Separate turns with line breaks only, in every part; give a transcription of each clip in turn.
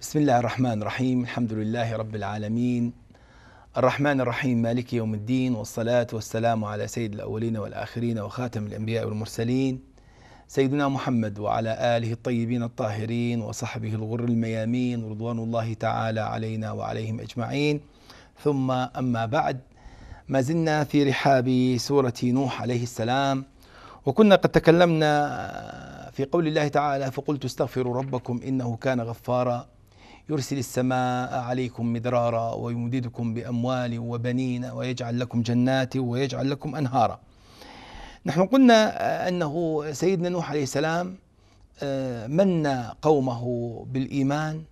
بسم الله الرحمن الرحيم الحمد لله رب العالمين الرحمن الرحيم مالك يوم الدين والصلاة والسلام على سيد الأولين والآخرين وخاتم الأنبياء والمرسلين سيدنا محمد وعلى آله الطيبين الطاهرين وصحبه الغر الميامين رضوان الله تعالى علينا وعليهم أجمعين ثم أما بعد ما زلنا في رحاب سورة نوح عليه السلام وكنا قد تكلمنا في قول الله تعالى فقلت استغفروا ربكم إنه كان غفارا يرسل السماء عليكم مدرارا ويمددكم بأموال وبنين ويجعل لكم جنات ويجعل لكم أنهارا نحن قلنا أنه سيدنا نوح عليه السلام آه، من قومه بالإيمان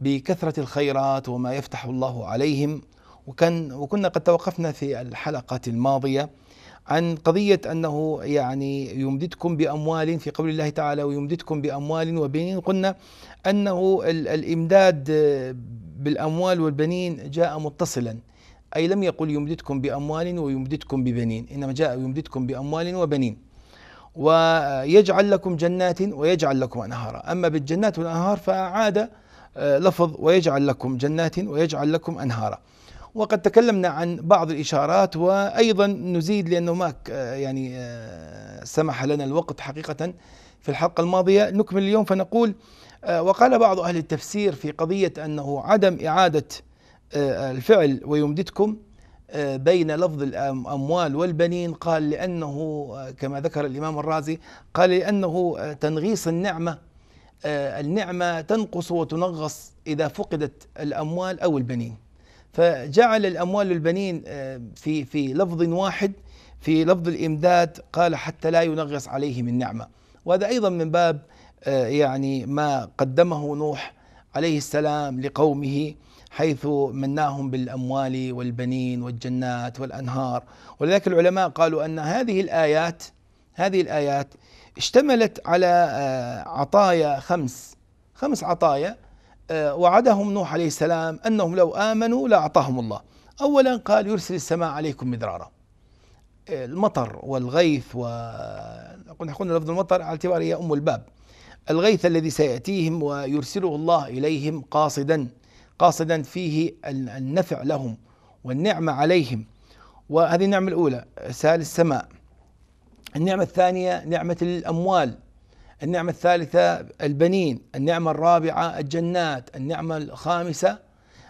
بكثرة الخيرات وما يفتح الله عليهم وكان وكنا قد توقفنا في الحلقة الماضية عن قضية أنه يعني يمددكم بأموال في قول الله تعالى ويمددكم بأموال وبنين قلنا أنه الإمداد بالأموال والبنين جاء متصلا أي لم يقل يمددكم بأموال ويمددكم ببنين إنما جاء يمددكم بأموال وبنين ويجعل لكم جنات ويجعل لكم أنهارا أما بالجنات والأنهار فعاد آه، لفظ ويجعل لكم جنات ويجعل لكم أنهارا وقد تكلمنا عن بعض الإشارات وأيضا نزيد لأنه آه، ما يعني آه، سمح لنا الوقت حقيقة في الحلقة الماضية نكمل اليوم فنقول آه، وقال بعض أهل التفسير في قضية أنه عدم إعادة الفعل ويمددكم بين لفظ الأموال والبنين قال لأنه كما ذكر الإمام الرازي قال لأنه تنغيص النعمة النعمة تنقص وتنغص إذا فقدت الأموال أو البنين فجعل الأموال والبنين آه، في في لفظ واحد في لفظ الإمداد قال حتى لا ينغص عليه من نعمة وهذا أيضا من باب آه، يعني ما قدمه نوح عليه السلام لقومه حيث مناهم بالأموال والبنين والجنات والأنهار ولذلك العلماء قالوا أن هذه الآيات هذه الآيات اشتملت على آه، عطايا خمس خمس عطايا آه، وعدهم نوح عليه السلام انهم لو امنوا لاعطاهم الله. اولا قال يرسل السماء عليكم مدرارا. آه، المطر والغيث و قلنا لفظ المطر على اعتبار هي ام الباب. الغيث الذي سياتيهم ويرسله الله اليهم قاصدا قاصدا فيه النفع لهم والنعمه عليهم. وهذه النعمه الاولى سال السماء. النعمه الثانيه نعمه الاموال النعمة الثالثة البنين النعمة الرابعة الجنات النعمة الخامسة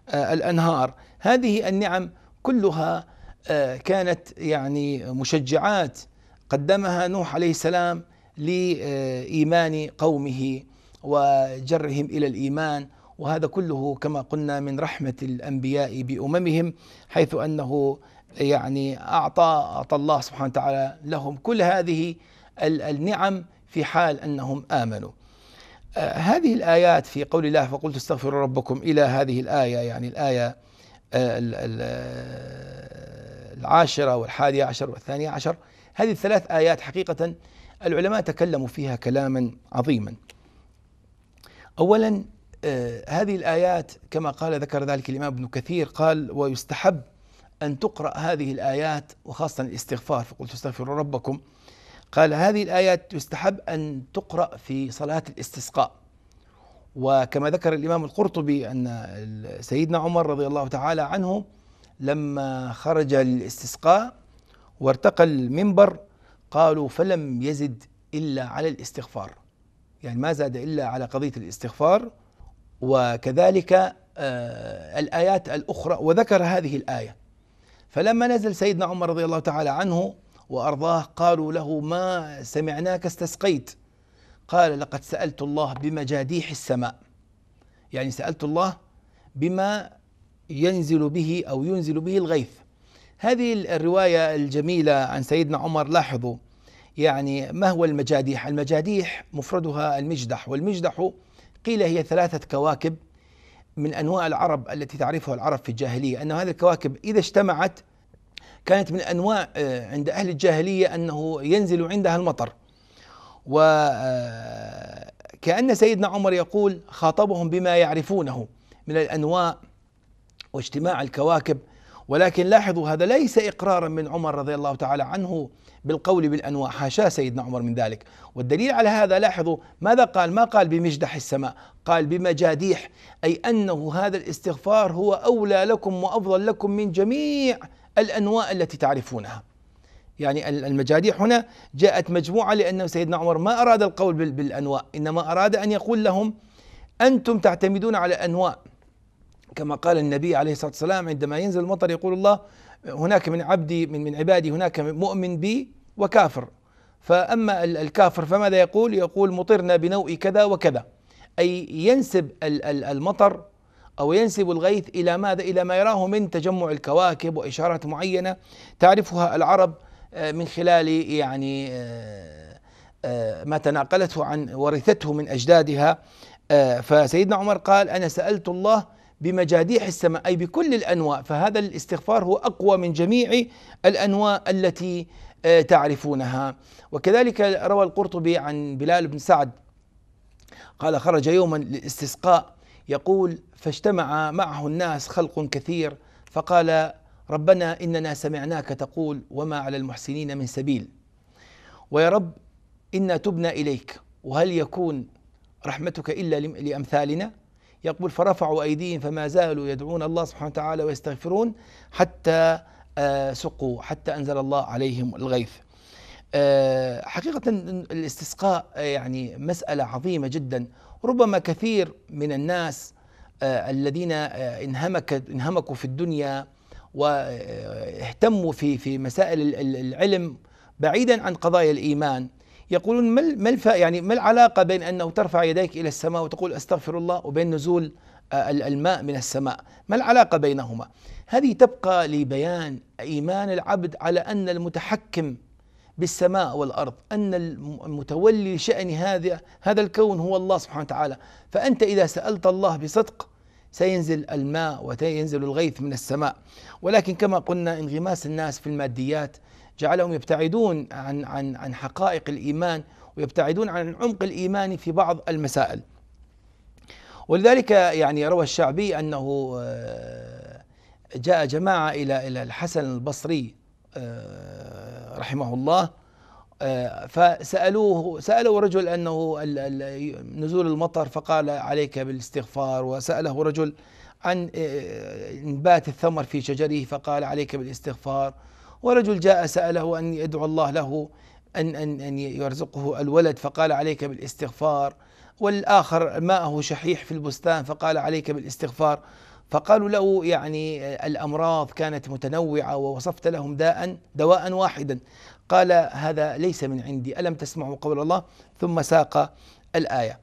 آه، الأنهار هذه النعم كلها آه، كانت يعني مشجعات قدمها نوح عليه السلام لإيمان قومه وجرهم إلى الإيمان وهذا كله كما قلنا من رحمة الأنبياء بأممهم حيث أنه يعني أعطى أعطى الله سبحانه وتعالى لهم كل هذه النعم في حال أنهم آمنوا آه، هذه الآيات في قول الله فقلت استغفروا ربكم إلى هذه الآية يعني الآية آه، آه، العاشرة والحادية عشر والثانية عشر هذه الثلاث آيات حقيقة العلماء تكلموا فيها كلاما عظيما أولا هذه الآيات كما قال ذكر ذلك الإمام ابن كثير قال ويستحب أن تقرأ هذه الآيات وخاصة الاستغفار فقلت استغفروا ربكم قال هذه الآيات يستحب أن تقرأ في صلاة الاستسقاء وكما ذكر الإمام القرطبي أن سيدنا عمر رضي الله تعالى عنه لما خرج للاستسقاء وارتقى المنبر قالوا فلم يزد إلا على الاستغفار يعني ما زاد إلا على قضية الاستغفار وكذلك آه، الآيات الأخرى وذكر هذه الآية فلما نزل سيدنا عمر رضي الله تعالى عنه وأرضاه قالوا له ما سمعناك استسقيت قال لقد سألت الله بمجاديح السماء يعني سألت الله بما ينزل به أو ينزل به الغيث هذه الرواية الجميلة عن سيدنا عمر لاحظوا يعني ما هو المجاديح المجاديح مفردها المجدح والمجدح قيل هي ثلاثة كواكب من أنواع العرب التي تعرفها العرب في الجاهلية أن هذه الكواكب إذا اجتمعت كانت من انواع آه، عند اهل الجاهليه انه ينزل عندها المطر وكأن آه، سيدنا عمر يقول خاطبهم بما يعرفونه من الأنواء واجتماع الكواكب ولكن لاحظوا هذا ليس إقرارا من عمر رضي الله تعالى عنه بالقول بالأنواع حاشا سيدنا عمر من ذلك والدليل على هذا لاحظوا ماذا قال ما قال بمجدح السماء قال بمجاديح أي أنه هذا الاستغفار هو أولى لكم وأفضل لكم من جميع الأنواء التي تعرفونها يعني المجاريح هنا جاءت مجموعة لأن سيدنا عمر ما أراد القول بالأنواء إنما أراد أن يقول لهم أنتم تعتمدون على أنواء كما قال النبي عليه الصلاة والسلام عندما ينزل المطر يقول الله هناك من عبدي من من عبادي هناك مؤمن بي وكافر فأما الكافر فماذا يقول يقول مطرنا بنوء كذا وكذا أي ينسب المطر أو ينسب الغيث إلى ماذا؟ إلى ما يراه من تجمع الكواكب وإشارات معينة تعرفها العرب آه، من خلال يعني آه، آه، ما تناقلته عن ورثته من أجدادها فسيدنا عمر قال أنا سألت الله بمجاديح السماء أي بكل الأنواع فهذا الاستغفار هو أقوى من جميع الأنواع التي تعرفونها وكذلك روى القرطبي عن بلال بن سعد قال خرج يوما للاستسقاء يقول فاجتمع معه الناس خلق كثير فقال ربنا اننا سمعناك تقول وما على المحسنين من سبيل ويا رب انا تبنا اليك وهل يكون رحمتك الا لامثالنا يقول فرفعوا ايديهم فما زالوا يدعون الله سبحانه وتعالى ويستغفرون حتى آه، سقوا حتى انزل الله عليهم الغيث آه، حقيقة الاستسقاء يعني مسألة عظيمة جدا ربما كثير من الناس آه، الذين آه، انهمكت انهمكوا في الدنيا واهتموا آه، في في مسائل العلم بعيدا عن قضايا الايمان يقولون ما الف يعني ما العلاقه بين انه ترفع يديك الى السماء وتقول استغفر الله وبين نزول الماء من السماء ما العلاقه بينهما هذه تبقى لبيان ايمان العبد على ان المتحكم بالسماء والارض ان المتولي شان هذا هذا الكون هو الله سبحانه وتعالى فانت اذا سالت الله بصدق سينزل الماء وسينزل الغيث من السماء ولكن كما قلنا انغماس الناس في الماديات جعلهم يبتعدون عن عن عن حقائق الايمان ويبتعدون عن عمق الايمان في بعض المسائل ولذلك يعني روى الشعبي انه آه، جاء جماعه الى الى الحسن البصري آه، رحمه الله فسألوه سأله رجل أنه نزول المطر فقال عليك بالاستغفار وسأله رجل عن انبات الثمر في شجره فقال عليك بالاستغفار ورجل جاء سأله أن يدعو الله له أن أن أن يرزقه الولد فقال عليك بالاستغفار والآخر ماءه شحيح في البستان فقال عليك بالاستغفار فقالوا له يعني الأمراض كانت متنوعة ووصفت لهم داء دواء واحدا قال هذا ليس من عندي ألم تسمعوا قول الله ثم ساق الآية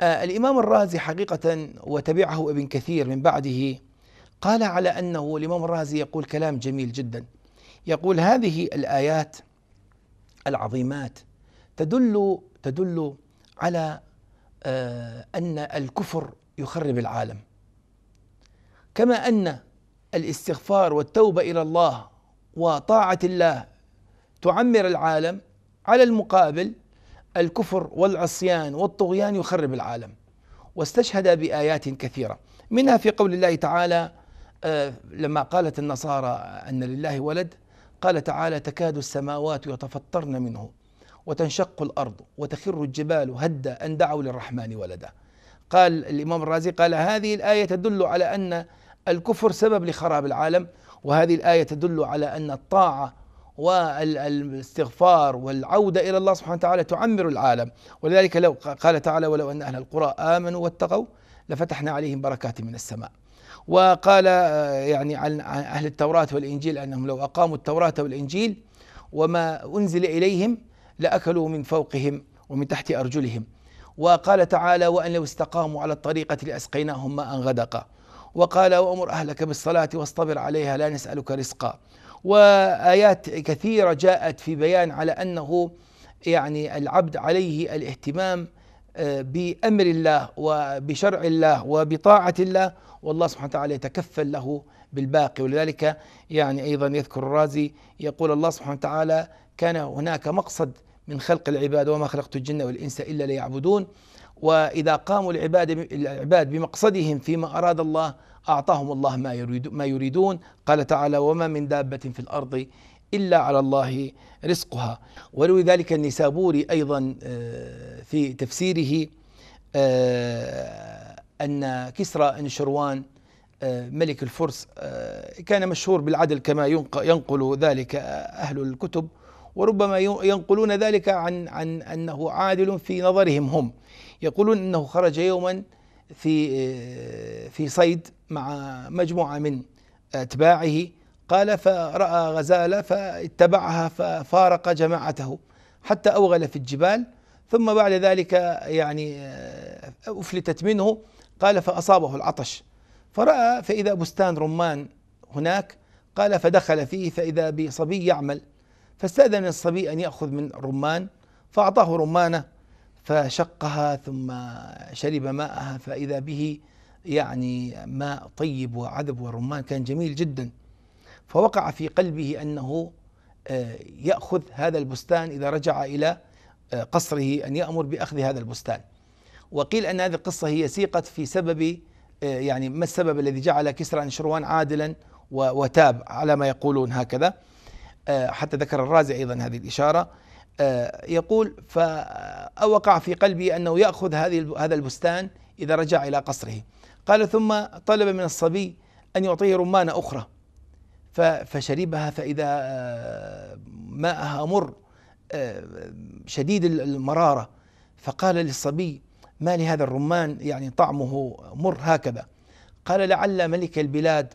آه الإمام الرازي حقيقة وتبعه ابن كثير من بعده قال على أنه الإمام الرازي يقول كلام جميل جدا يقول هذه الآيات العظيمات تدل تدل على آه أن الكفر يخرب العالم كما أن الاستغفار والتوبة إلى الله وطاعة الله تعمر العالم على المقابل الكفر والعصيان والطغيان يخرب العالم واستشهد بايات كثيره منها في قول الله تعالى آه، لما قالت النصارى ان لله ولد قال تعالى تكاد السماوات يتفطرن منه وتنشق الارض وتخر الجبال هدا ان دعوا للرحمن ولدا قال الامام الرازي قال هذه الايه تدل على ان الكفر سبب لخراب العالم وهذه الايه تدل على ان الطاعه والاستغفار والعودة إلى الله سبحانه وتعالى تعمر العالم ولذلك لو قال تعالى ولو أن أهل القرى آمنوا واتقوا لفتحنا عليهم بركات من السماء وقال آه، يعني عن أهل التوراة والإنجيل أنهم لو أقاموا التوراة والإنجيل وما أنزل إليهم لأكلوا من فوقهم ومن تحت أرجلهم وقال تعالى وأن لو استقاموا على الطريقة لأسقيناهم ماء غدقا وقال وأمر أهلك بالصلاة واصطبر عليها لا نسألك رزقا وآيات كثيرة جاءت في بيان على أنه يعني العبد عليه الاهتمام آه، بأمر الله وبشرع الله وبطاعة الله والله سبحانه وتعالى يتكفل له بالباقي ولذلك يعني أيضا يذكر الرازي يقول الله سبحانه وتعالى كان هناك مقصد من خلق العباد وما خلقت الجن والإنس إلا ليعبدون وإذا قاموا العباد العباد بمقصدهم فيما أراد الله أعطاهم الله ما, يريد ما يريدون قال تعالى وما من دابة في الأرض إلا على الله رزقها وروي ذلك النسابوري أيضا آه، في تفسيره آه، أن كسرى أنشروان آه، ملك الفرس كان مشهور بالعدل كما ينقل ذلك أهل الكتب وربما ينقلون ذلك عن عن أنه عادل في نظرهم هم يقولون أنه خرج يوما في في صيد مع مجموعة من أتباعه قال فرأى غزالة فاتبعها ففارق جماعته حتى أوغل في الجبال ثم بعد ذلك يعني آه، أفلتت منه قال فأصابه العطش فرأى فإذا بستان رمان هناك قال فدخل فيه فإذا بصبي يعمل فاستأذن الصبي أن يأخذ من رمان فأعطاه رمانة فشقها ثم شرب ماءها فإذا به يعني ماء طيب وعذب ورمان كان جميل جدا فوقع في قلبه انه آه، ياخذ هذا البستان اذا رجع الى آه، قصره ان يامر باخذ هذا البستان وقيل ان هذه القصه هي سيقت في سبب آه، يعني ما السبب الذي جعل كسرى انشروان عادلا وتاب على ما يقولون هكذا حتى ذكر الرازي ايضا هذه الاشاره يقول فأوقع في قلبي أنه يأخذ هذه هذا البستان إذا رجع إلى قصره قال ثم طلب من الصبي أن يعطيه رمانة أخرى فشربها فإذا آه، ماءها مر آه، شديد المرارة فقال للصبي ما لهذا الرمان يعني طعمه مر هكذا قال لعل ملك البلاد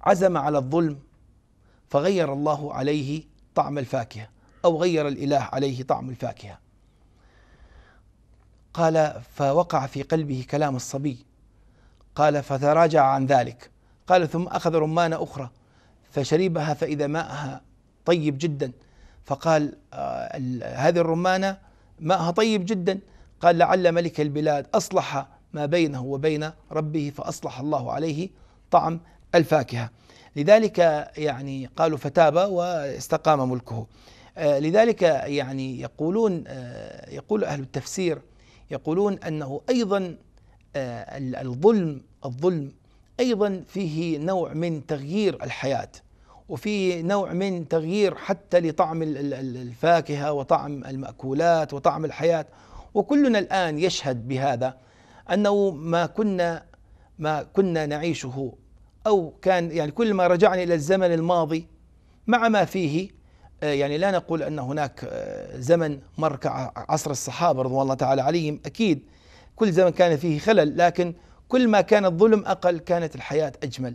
عزم على الظلم فغير الله عليه طعم الفاكهة أو غير الإله عليه طعم الفاكهة قال فوقع في قلبه كلام الصبي قال فتراجع عن ذلك قال ثم أخذ رمانة أخرى فشربها فإذا ماءها طيب جدا فقال آه، هذه الرمانة ماءها طيب جدا قال لعل ملك البلاد أصلح ما بينه وبين ربه فأصلح الله عليه طعم الفاكهة لذلك يعني قالوا فتاب واستقام ملكه آه، لذلك يعني يقولون آه، يقول أهل التفسير يقولون أنه أيضا آه، الظلم الظلم أيضا فيه نوع من تغيير الحياة وفيه نوع من تغيير حتى لطعم الفاكهة وطعم المأكولات وطعم الحياة وكلنا الآن يشهد بهذا أنه ما كنا ما كنا نعيشه أو كان يعني كل ما رجعنا إلى الزمن الماضي مع ما فيه آه، يعني لا نقول أن هناك آه، زمن مر كعصر الصحابة رضوان الله تعالى عليهم أكيد كل زمن كان فيه خلل لكن كل ما كان الظلم أقل كانت الحياة أجمل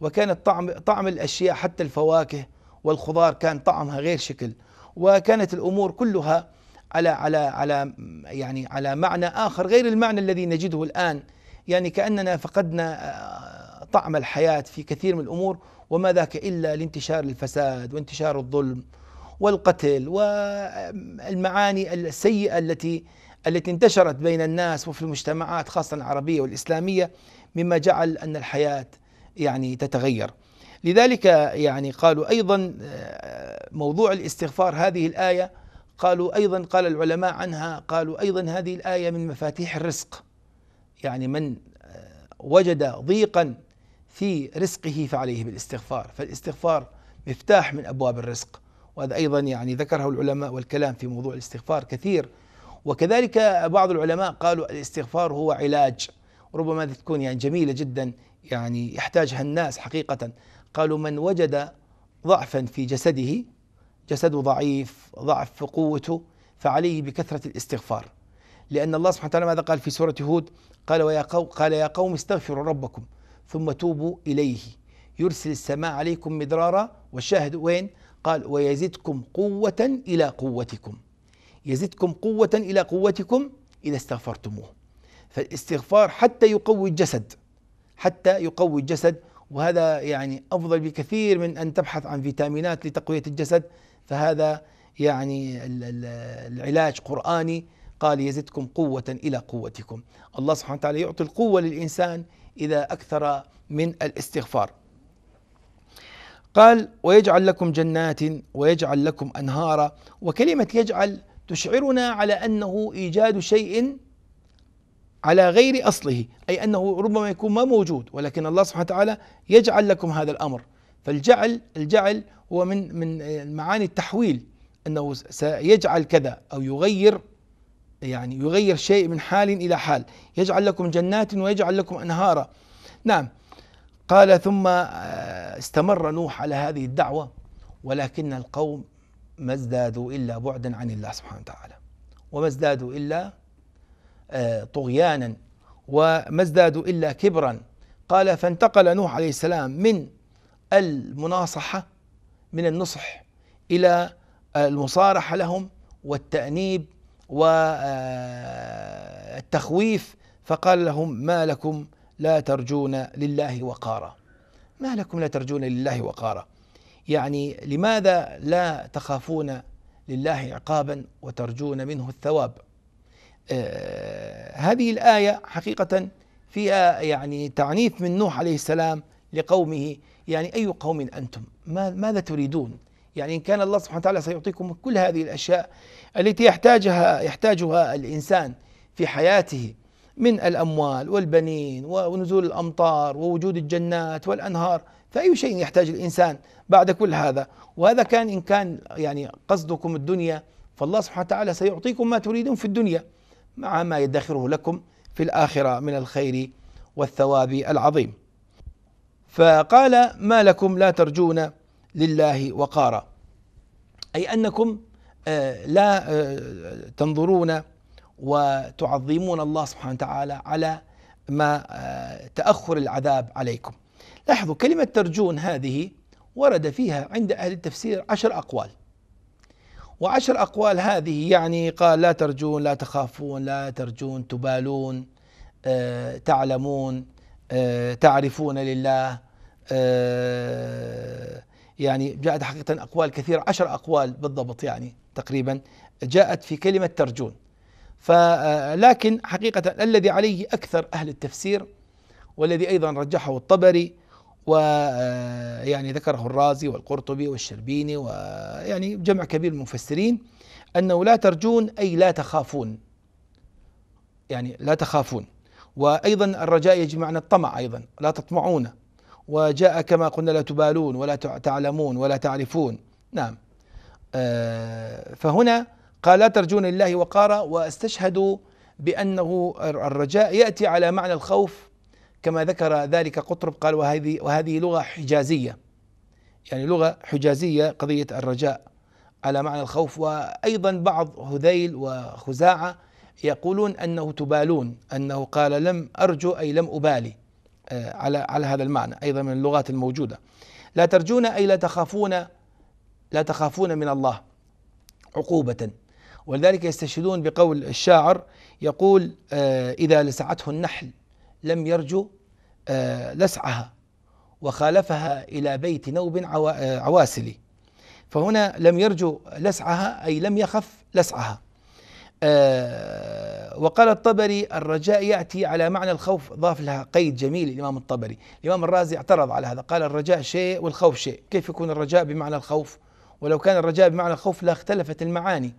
وكان طعم طعم الأشياء حتى الفواكه والخضار كان طعمها غير شكل وكانت الأمور كلها على على على يعني على معنى آخر غير المعنى الذي نجده الآن يعني كأننا فقدنا آه، طعم الحياة في كثير من الأمور وما ذاك إلا لانتشار الفساد وانتشار الظلم والقتل والمعاني السيئة التي التي انتشرت بين الناس وفي المجتمعات خاصة العربية والإسلامية مما جعل أن الحياة يعني تتغير لذلك يعني قالوا أيضا آه، موضوع الاستغفار هذه الآية قالوا أيضا قال العلماء عنها قالوا أيضا هذه الآية من مفاتيح الرزق يعني من آه، وجد ضيقا في رزقه فعليه بالاستغفار فالاستغفار مفتاح من أبواب الرزق وهذا أيضا يعني ذكره العلماء والكلام في موضوع الاستغفار كثير وكذلك بعض العلماء قالوا الاستغفار هو علاج ربما تكون يعني جميلة جدا يعني يحتاجها الناس حقيقة قالوا من وجد ضعفا في جسده جسده ضعيف ضعف قوته فعليه بكثرة الاستغفار لأن الله سبحانه وتعالى ماذا قال في سورة هود قال ويا قوم قال يا قوم استغفروا ربكم ثم توبوا إليه يرسل السماء عليكم مدرارا والشاهد وين قال ويزدكم قوة إلى قوتكم يزدكم قوة إلى قوتكم إذا استغفرتموه فالاستغفار حتى يقوي الجسد حتى يقوي الجسد وهذا يعني أفضل بكثير من أن تبحث عن فيتامينات لتقوية الجسد فهذا يعني العلاج قرآني قال يزدكم قوة إلى قوتكم الله سبحانه وتعالى يعطي القوة للإنسان إذا أكثر من الاستغفار قال ويجعل لكم جنات ويجعل لكم انهارا وكلمه يجعل تشعرنا على انه ايجاد شيء على غير اصله اي انه ربما يكون ما موجود ولكن الله سبحانه وتعالى يجعل لكم هذا الامر فالجعل الجعل هو من من معاني التحويل انه سيجعل كذا او يغير يعني يغير شيء من حال الى حال يجعل لكم جنات ويجعل لكم انهارا نعم قال ثم آه، استمر نوح على هذه الدعوة ولكن القوم ما ازدادوا إلا بعدا عن الله سبحانه وتعالى وما ازدادوا إلا آه، طغيانا وما ازدادوا إلا كبرا قال فانتقل نوح عليه السلام من المناصحة من النصح إلى آه، المصارحة لهم والتأنيب والتخويف فقال لهم ما لكم لا ترجون لله وقارا ما لكم لا ترجون لله وقارا يعني لماذا لا تخافون لله عقابا وترجون منه الثواب آه، هذه الآية حقيقة فيها يعني تعنيف من نوح عليه السلام لقومه يعني أي قوم أنتم ماذا تريدون يعني إن كان الله سبحانه وتعالى سيعطيكم كل هذه الأشياء التي يحتاجها يحتاجها الإنسان في حياته من الأموال والبنين ونزول الأمطار ووجود الجنات والأنهار فأي شيء يحتاج الإنسان بعد كل هذا وهذا كان إن كان يعني قصدكم الدنيا فالله سبحانه وتعالى سيعطيكم ما تريدون في الدنيا مع ما يدخره لكم في الآخرة من الخير والثواب العظيم فقال ما لكم لا ترجون لله وقارا أي أنكم آه، لا آه، تنظرون وتعظمون الله سبحانه وتعالى على ما آه، تأخر العذاب عليكم لاحظوا كلمة ترجون هذه ورد فيها عند أهل التفسير عشر أقوال وعشر أقوال هذه يعني قال لا ترجون لا تخافون لا ترجون تبالون آه، تعلمون آه، تعرفون لله يعني جاءت حقيقة أقوال كثيرة عشر أقوال بالضبط يعني تقريبا جاءت في كلمة ترجون فلكن آه، حقيقة الذي عليه أكثر أهل التفسير والذي أيضا رجحه الطبري ويعني آه، ذكره الرازي والقرطبي والشربيني ويعني جمع كبير من المفسرين أنه لا ترجون أي لا تخافون يعني لا تخافون وأيضا الرجاء يجمعنا الطمع أيضا لا تطمعون وجاء كما قلنا لا تبالون ولا تعلمون ولا تعرفون نعم آه، فهنا قال لا ترجون لله وقارا واستشهدوا بأنه الرجاء يأتي على معنى الخوف كما ذكر ذلك قطرب قال وهذه وهذه لغة حجازية يعني لغة حجازية قضية الرجاء على معنى الخوف وأيضا بعض هذيل وخزاعة يقولون أنه تبالون أنه قال لم أرجو أي لم أبالي آه، على على هذا المعنى أيضا من اللغات الموجودة لا ترجون أي لا تخافون لا تخافون من الله عقوبة ولذلك يستشهدون بقول الشاعر يقول آه، إذا لسعته النحل لم يرجو آه، لسعها وخالفها إلى بيت نوب آه، عواسلي فهنا لم يرجو لسعها أي لم يخف لسعها وقال الطبري الرجاء يأتي على معنى الخوف ضاف لها قيد جميل الإمام الطبري الإمام الرازي اعترض على هذا قال الرجاء شيء والخوف شيء كيف يكون الرجاء بمعنى الخوف ولو كان الرجاء بمعنى الخوف لاختلفت المعاني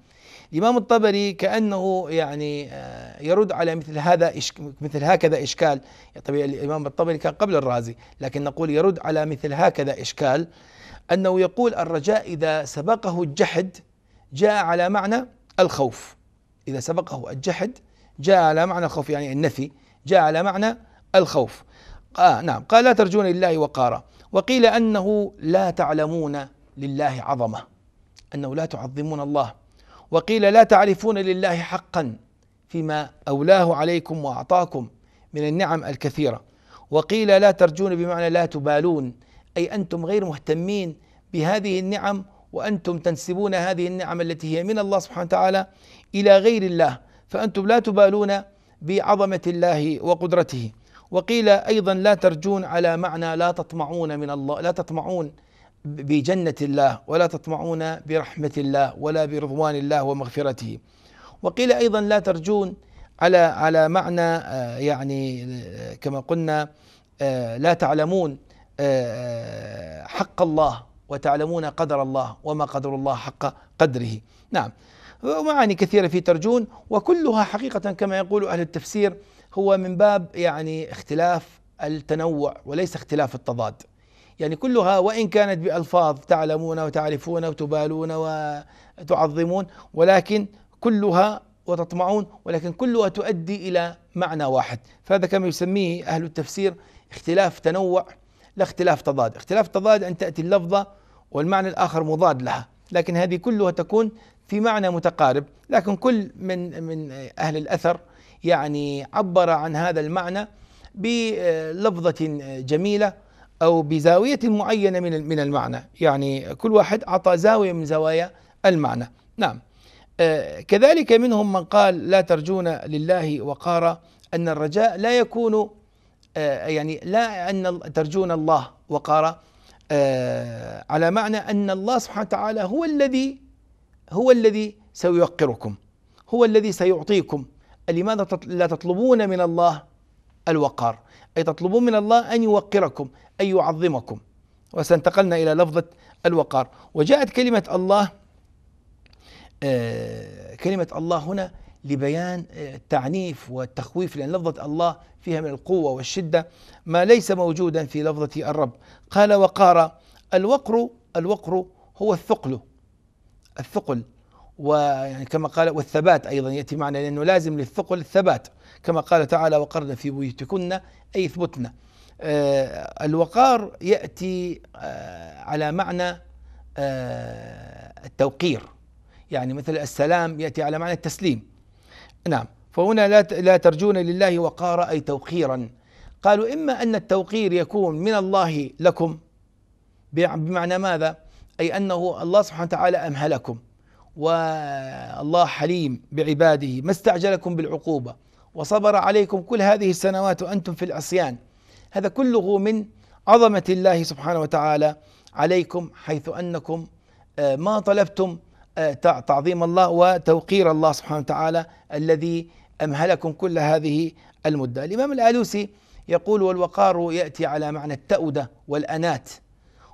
الإمام الطبري كأنه يعني آه، يرد على مثل هذا مثل هكذا إشكال طبيعي الإمام الطبري كان قبل الرازي لكن نقول يرد على مثل هكذا إشكال أنه يقول الرجاء إذا سبقه الجحد جاء على معنى الخوف إذا سبقه الجحد جاء على معنى الخوف يعني النفي جاء على معنى الخوف آه نعم قال لا ترجون لله وقارا وقيل أنه لا تعلمون لله عظمة أنه لا تعظمون الله وقيل لا تعرفون لله حقا فيما اولاه عليكم واعطاكم من النعم الكثيره وقيل لا ترجون بمعنى لا تبالون اي انتم غير مهتمين بهذه النعم وانتم تنسبون هذه النعم التي هي من الله سبحانه وتعالى الى غير الله فانتم لا تبالون بعظمه الله وقدرته وقيل ايضا لا ترجون على معنى لا تطمعون من الله لا تطمعون بجنة الله ولا تطمعون برحمة الله ولا برضوان الله ومغفرته وقيل أيضا لا ترجون على على معنى آه، يعني آه، كما قلنا آه، لا تعلمون حق الله وتعلمون قدر الله وما قدر الله حق قدره نعم ومعاني كثيرة في ترجون وكلها حقيقة كما يقول أهل التفسير هو من باب يعني اختلاف التنوع وليس اختلاف التضاد يعني كلها وإن كانت بألفاظ تعلمون وتعرفون وتبالون وتعظمون ولكن كلها وتطمعون ولكن كلها تؤدي إلى معنى واحد فهذا كما يسميه أهل التفسير اختلاف تنوع لا اختلاف تضاد اختلاف تضاد أن تأتي اللفظة والمعنى الآخر مضاد لها لكن هذه كلها تكون في معنى متقارب لكن كل من من أهل الأثر يعني عبر عن هذا المعنى بلفظة جميلة أو بزاوية معينة من من المعنى يعني كل واحد أعطى زاوية من زوايا المعنى نعم آه، كذلك منهم من قال لا ترجون لله وقارا أن الرجاء لا يكون آه، يعني لا أن ترجون الله وقارا آه، على معنى أن الله سبحانه وتعالى هو الذي هو الذي سيوقركم هو الذي سيعطيكم لماذا لا تطلبون من الله الوقار أي تطلبون من الله أن يوقركم أن يعظمكم وسانتقلنا إلى لفظة الوقار وجاءت كلمة الله آه، كلمة الله هنا لبيان آه، التعنيف والتخويف لأن لفظة الله فيها من القوة والشدة ما ليس موجودا في لفظة الرب قال وقار الوقر الوقر هو الثقل الثقل ويعني كما قال والثبات أيضا يأتي معنى لأنه لازم للثقل الثبات كما قال تعالى وقرنا في بيوتكن أي آه الوقار يأتي آه، على معنى آه، التوقير يعني مثل السلام يأتي على معنى التسليم نعم فهنا لا لا ترجون لله وقارا أي توقيرا قالوا إما أن التوقير يكون من الله لكم بمعنى ماذا أي أنه الله سبحانه وتعالى أمهلكم والله حليم بعباده ما استعجلكم بالعقوبة وصبر عليكم كل هذه السنوات وأنتم في العصيان هذا كله من عظمة الله سبحانه وتعالى عليكم حيث أنكم آه، ما طلبتم آه، تعظيم الله وتوقير الله سبحانه وتعالى الذي أمهلكم كل هذه المدة الإمام الآلوسي يقول والوقار يأتي على معنى التأودة والأنات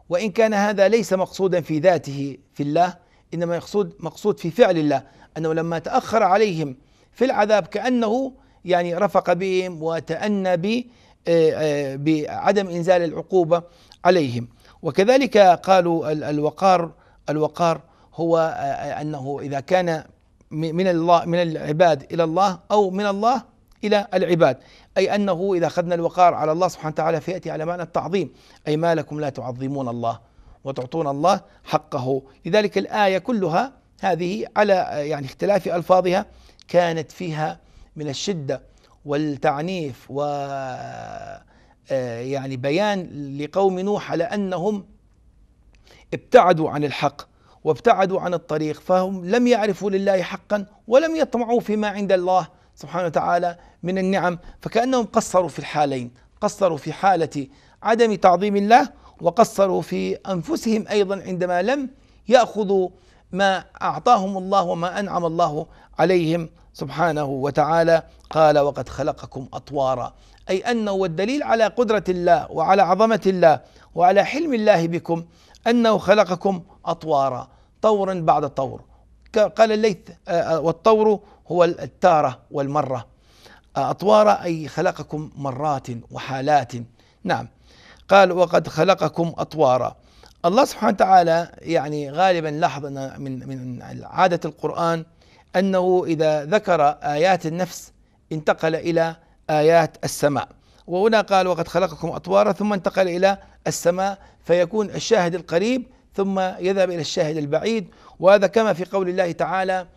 وإن كان هذا ليس مقصودا في ذاته في الله إنما يقصد مقصود في فعل الله أنه لما تأخر عليهم في العذاب كأنه يعني رفق بهم وتأنى آه، آه، بعدم إنزال العقوبة عليهم وكذلك قالوا الوقار الوقار هو آه، أنه إذا كان من الله من العباد إلى الله أو من الله إلى العباد أي أنه إذا أخذنا الوقار على الله سبحانه وتعالى فيأتي على معنى التعظيم أي ما لكم لا تعظمون الله وتعطون الله حقه لذلك الآية كلها هذه على يعني اختلاف ألفاظها كانت فيها من الشدة والتعنيف و آه، يعني بيان لقوم نوح على أنهم ابتعدوا عن الحق وابتعدوا عن الطريق فهم لم يعرفوا لله حقا ولم يطمعوا فيما عند الله سبحانه وتعالى من النعم فكأنهم قصروا في الحالين قصروا في حالة عدم تعظيم الله وقصروا في أنفسهم أيضا عندما لم يأخذوا ما أعطاهم الله وما أنعم الله عليهم سبحانه وتعالى قال وقد خلقكم اطوارا اي انه والدليل على قدره الله وعلى عظمه الله وعلى حلم الله بكم انه خلقكم اطوارا طورا بعد طور قال الليث آه، آه، والطور هو التاره والمره آه، اطوارا اي خلقكم مرات وحالات نعم قال وقد خلقكم اطوارا الله سبحانه وتعالى يعني غالبا لاحظ ان من من عاده القران انه اذا ذكر ايات النفس انتقل الى ايات السماء وهنا قال وقد خلقكم اطوارا ثم انتقل الى السماء فيكون الشاهد القريب ثم يذهب الى الشاهد البعيد وهذا كما في قول الله تعالى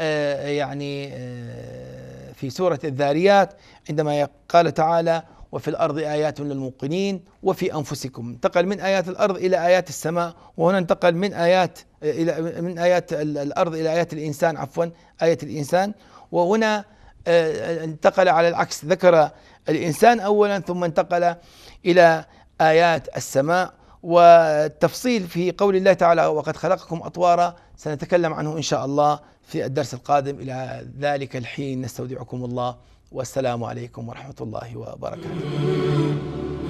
آه، يعني آه، في سوره الذاريات عندما قال تعالى وفي الارض ايات للموقنين وفي انفسكم انتقل من ايات الارض الى ايات السماء وهنا انتقل من ايات إلى من آيات الأرض إلى آيات الإنسان عفوا آية الإنسان وهنا آه، انتقل على العكس ذكر الإنسان أولا ثم انتقل إلى آيات السماء والتفصيل في قول الله تعالى وقد خلقكم أطوارا سنتكلم عنه إن شاء الله في الدرس القادم إلى ذلك الحين نستودعكم الله والسلام عليكم ورحمة الله وبركاته